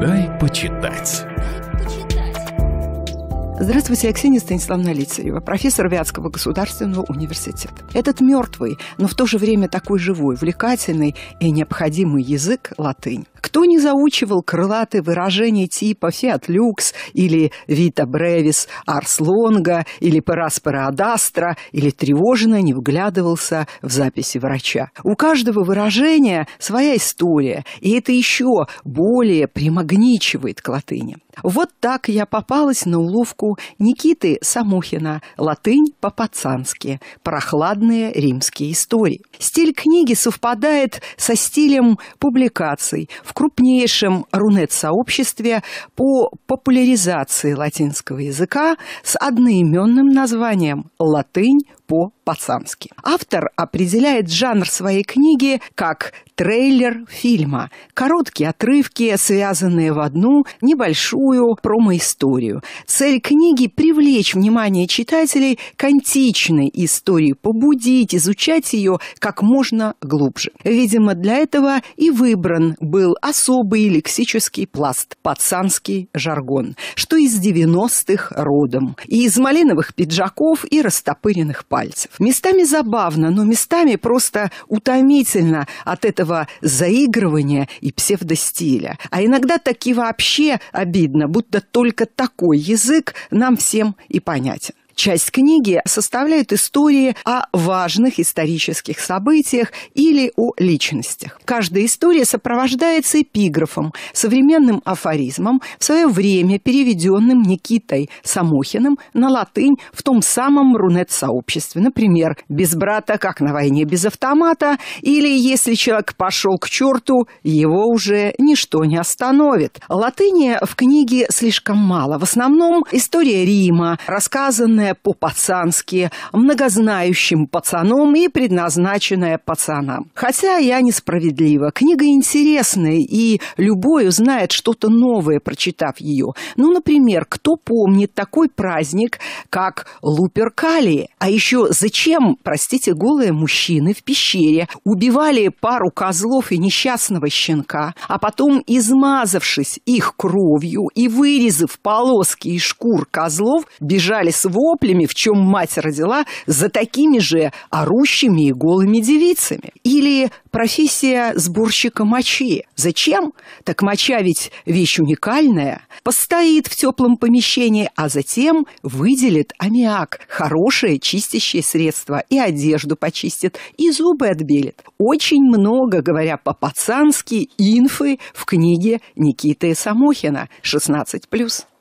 Дай почитать. Здравствуйте, Аксения Станиславовна Лицарева, профессор Вятского государственного университета. Этот мертвый, но в то же время такой живой, увлекательный и необходимый язык латынь кто не заучивал крылатые выражения типа «Фиат Люкс» или «Вита Бревис», «Арс Лонга» или «Параспора Адастра» или тревожно не вглядывался в записи врача. У каждого выражения своя история, и это еще более примагничивает к латыни. Вот так я попалась на уловку Никиты Самухина «Латынь по-пацански. Прохладные римские истории». Стиль книги совпадает со стилем публикаций – в крупнейшем рунет-сообществе по популяризации латинского языка с одноименным названием «Латынь по-пацански. Автор определяет жанр своей книги как трейлер фильма. Короткие отрывки, связанные в одну небольшую промоисторию. Цель книги – привлечь внимание читателей к античной истории, побудить, изучать ее как можно глубже. Видимо, для этого и выбран был особый лексический пласт – пацанский жаргон, что из 90-х родом. И из малиновых пиджаков и растопыренных пальцев пальцев. Местами забавно, но местами просто утомительно от этого заигрывания и псевдостиля. А иногда таки вообще обидно, будто только такой язык нам всем и понятен. Часть книги составляет истории о важных исторических событиях или о личностях. Каждая история сопровождается эпиграфом, современным афоризмом, в свое время переведенным Никитой Самохиным на латынь в том самом Рунет-сообществе. Например, «Без брата, как на войне без автомата» или «Если человек пошел к черту, его уже ничто не остановит». Латыни в книге слишком мало. В основном история Рима, рассказанная созданная по-пацански, многознающим пацаном и предназначенная пацанам. Хотя я несправедлива. Книга интересная, и любой узнает что-то новое, прочитав ее. Ну, например, кто помнит такой праздник, как Луперкали? А еще зачем, простите, голые мужчины в пещере убивали пару козлов и несчастного щенка, а потом, измазавшись их кровью и вырезав полоски из шкур козлов, бежали с воплями воплями, в чем мать родила, за такими же орущими и голыми девицами. Или профессия сборщика мочи. Зачем? Так моча ведь вещь уникальная. Постоит в теплом помещении, а затем выделит аммиак, хорошее чистящее средство, и одежду почистит, и зубы отбелит. Очень много, говоря по-пацански, инфы в книге Никиты Самохина «16+.»